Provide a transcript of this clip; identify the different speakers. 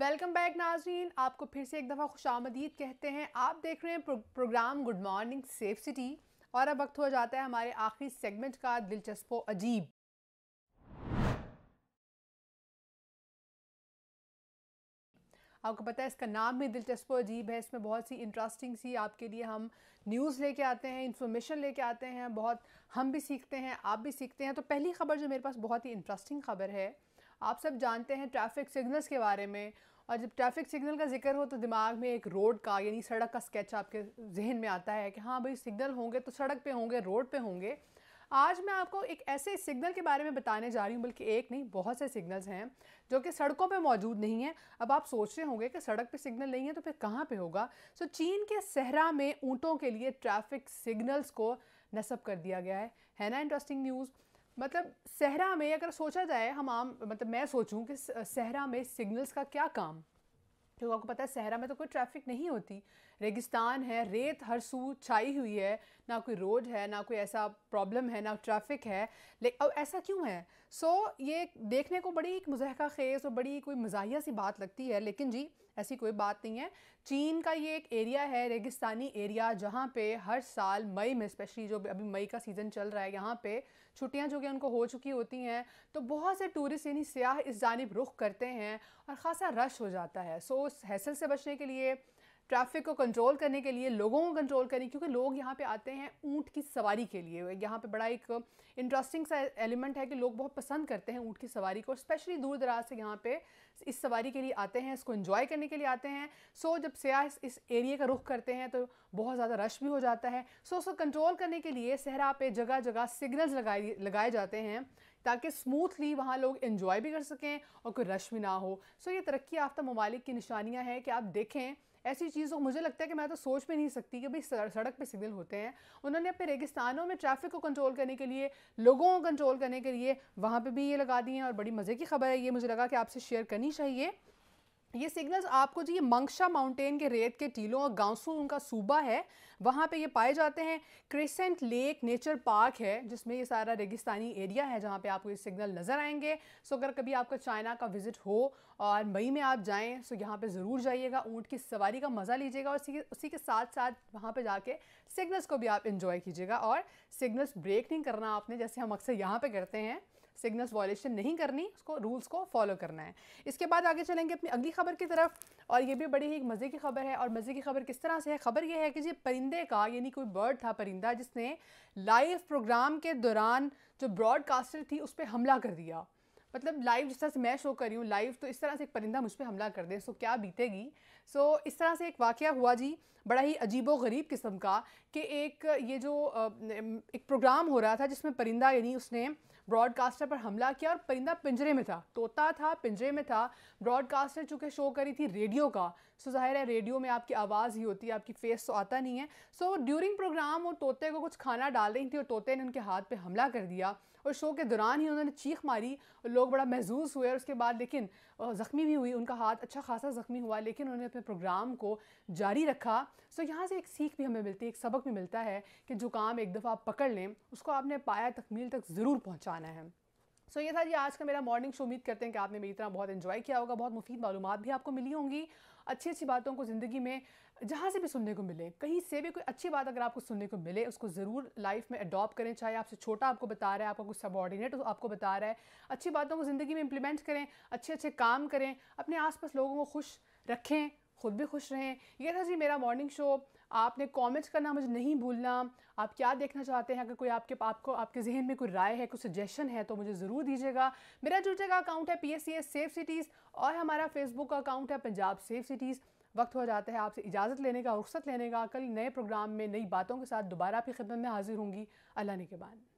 Speaker 1: welcome back नाजरीन आपको फिर से एक दफ़ा खुश आमदीद कहते हैं आप देख रहे हैं pro, program good morning safe city और अब वक्त हो जाता है हमारे आखिरी सेगमेंट का दिलचस्प अजीब आपको पता है इसका नाम भी दिलचस्प अजीब है इसमें बहुत सी इंटरेस्टिंग सी आपके लिए हम न्यूज़ लेके आते हैं इन्फॉर्मेशन लेके आते हैं बहुत हम भी सीखते हैं आप भी सीखते हैं तो पहली खबर जो मेरे पास बहुत ही इंटरेस्टिंग खबर है आप सब जानते हैं ट्रैफिक सिग्नल्स के बारे में और जब ट्रैफिक सिग्नल का जिक्र हो तो दिमाग में एक रोड का यानी सड़क का स्केच आपके जहन में आता है कि हाँ भाई सिग्नल होंगे तो सड़क पे होंगे रोड पे होंगे आज मैं आपको एक ऐसे सिग्नल के बारे में बताने जा रही हूँ बल्कि एक नहीं बहुत से सिग्नल्स हैं जो कि सड़कों पे मौजूद नहीं हैं अब आप सोच रहे होंगे कि सड़क पे सिग्नल नहीं है तो फिर कहाँ पे होगा सो so, चीन के सहरा में ऊँटों के लिए ट्रैफिक सिग्नल्स को नस्ब कर दिया गया है है ना इंटरेस्टिंग न्यूज़ मतलब सहरा में अगर सोचा जाए हम आम मतलब मैं सोचूं कि सहरा में सिग्नल्स का क्या काम क्योंकि आपको पता है सहरा में तो कोई ट्रैफिक नहीं होती रेगिस्तान है रेत हर सू छाई हुई है ना कोई रोड है ना कोई ऐसा प्रॉब्लम है ना ट्रैफिक है लेकिन अब ऐसा क्यों है सो so, ये देखने को बड़ी एक मजहका खेज और बड़ी कोई मजाया सी बात लगती है लेकिन जी ऐसी कोई बात नहीं है चीन का ये एक एरिया है रेगिस्तानी एरिया जहाँ पे हर साल मई में स्पेशली जो अभी मई का सीज़न चल रहा है यहाँ पे छुट्टियाँ जो कि उनको हो चुकी होती हैं तो बहुत से टूरिस्ट यानी सयाह इस जानब रुख करते हैं और ख़ासा रश हो जाता है सो उस हैसल से बचने के लिए ट्रैफिक को कंट्रोल करने के लिए लोगों को कंट्रोल करने क्योंकि लोग यहाँ पे आते हैं ऊँट की सवारी के लिए यहाँ पे बड़ा एक इंटरेस्टिंग सा एलिमेंट है कि लोग बहुत पसंद करते हैं ऊँट की सवारी को स्पेशली दूर दराज से यहाँ पे इस सवारी के लिए आते हैं इसको इन्जॉय करने के लिए आते हैं सो so, जब सयाह इस, इस एरिए का रुख करते हैं तो बहुत ज़्यादा रश भी हो जाता है सो so, उसको कंट्रोल करने के लिए सहरा पे जगह जगह सिग्नल्स लगाए लगाए जाते हैं ताकि स्मूथली वहाँ लोग इन्जॉय भी कर सकें और कोई रश भी ना हो सो so, ये तरक्की याफ्ता ममालिक की निशानियाँ हैं कि आप देखें ऐसी चीज़ों मुझे लगता है कि मैं तो सोच भी नहीं सकती कि भाई सड़क पर सिग्नल होते हैं उन्होंने अपने रेगिस्तानों में ट्रैफिक को कंट्रोल करने के लिए लोगों को कंट्रोल करने के लिए वहाँ पर भी ये लगा दिए हैं और बड़ी मज़े की खबर है ये मुझे लगा कि आपसे शेयर करनी चाहिए ये सिग्नल्स आपको जो ये मंगशा माउंटेन के रेत के टीलों और गांसू उनका सूबा है वहाँ पे ये पाए जाते हैं क्रिसेंट लेक नेचर पार्क है जिसमें ये सारा रेगिस्तानी एरिया है जहाँ पे आपको ये सिग्नल नज़र आएंगे सो अगर कभी आपका चाइना का विज़िट हो और मई में आप जाएँ सो यहाँ पर ज़रूर जाइएगा ऊँट की सवारी का मज़ा लीजिएगा और उसी उसी के साथ साथ वहाँ पर जाके सिग्नल्स को भी आप इन्जॉय कीजिएगा और सिग्नल्स ब्रेक नहीं करना आपने जैसे हम अक्सर यहाँ पर करते हैं सिग्नल्स वॉलेशन नहीं करनी उसको रूल्स को फॉलो करना है इसके बाद आगे चलेंगे अपनी अगली खबर की तरफ और ये भी बड़ी ही मज़े की खबर है और मज़े की खबर किस तरह से है खबर ये है कि जी परिंदे का यानी कोई बर्ड था परिंदा जिसने लाइव प्रोग्राम के दौरान जो ब्रॉडकास्टर थी उस पर हमला कर दिया मतलब लाइव जिस तरह से मैं शो कर रही हूँ लाइव तो इस तरह से एक परिंदा मुझ पर हमला कर दे सो क्या बीतेगी सो इस तरह से एक वाक़ हुआ जी बड़ा ही अजीब व गरीब किस्म का कि एक ये जो एक प्रोग्राम हो रहा था जिसमें परिंदा यानी उसने ब्रॉडकास्टर पर हमला किया और परिंदा पिंजरे में था तोता था पिंजरे में था ब्रॉडकास्टर चूँकि शो करी थी रेडियो का सो जाहिर है रेडियो में आपकी आवाज़ ही होती है आपकी फेस तो आता नहीं है सो ड्यूरिंग प्रोग्राम वो तोते को कुछ खाना डाल रही थी और तोते ने उनके हाथ पर हमला कर दिया और शो के दौरान ही उन्होंने चीख मारी और लोग बड़ा महजूस हुए और उसके बाद लेकिन ज़ख्मी भी हुई उनका हाथ अच्छा खासा ज़ख्मी हुआ लेकिन उन्होंने अपने प्रोग्राम को जारी रखा सो यहाँ से एक सीख भी हमें मिलती है एक सबक भी मिलता है कि जो काम एक दफ़ा आप पकड़ लें उसको आपने पाया तकमील तक ज़रूर पहुँचा आना है सो so, ये था जी आज का मेरा मॉर्निंग शो उम्मीद करते हैं कि आपने मेरी तरह बहुत इन्जॉय किया होगा बहुत मुफीद मालूम भी आपको मिली होंगी अच्छी अच्छी बातों को ज़िंदगी में जहाँ से भी सुनने को मिले कहीं से भी कोई अच्छी बात अगर आपको सुनने को मिले उसको ज़रूर लाइफ में अडॉप्ट करें चाहे आपसे छोटा आपको बता रहा है आपका कुछ सबॉर्डिनेट तो आपको बता रहा है अच्छी बातों को ज़िंदगी में इम्प्लीमेंट करें अच्छे अच्छे काम करें अपने आसपास लोगों को खुश रखें खुद भी खुश रहें ये था जी मेरा मॉर्निंग शो आपने कमेंट्स करना मुझे नहीं भूलना आप क्या देखना चाहते हैं अगर कोई आपके आपको आपके जहन में कोई राय है कोई सजेशन है तो मुझे ज़रूर दीजिएगा मेरा ट्विटर का अकाउंट है P S C S safe cities और हमारा फेसबुक का अकाउंट है पंजाब सेफ सिटीज़ वक्त हो जाता है आपसे इजाज़त लेने का रुख्सत लेने का कल नए प्रोग्राम में नई बातों के साथ दोबारा आपकी खिदमत में हाजिर होंगी अल्लाह ने के बाद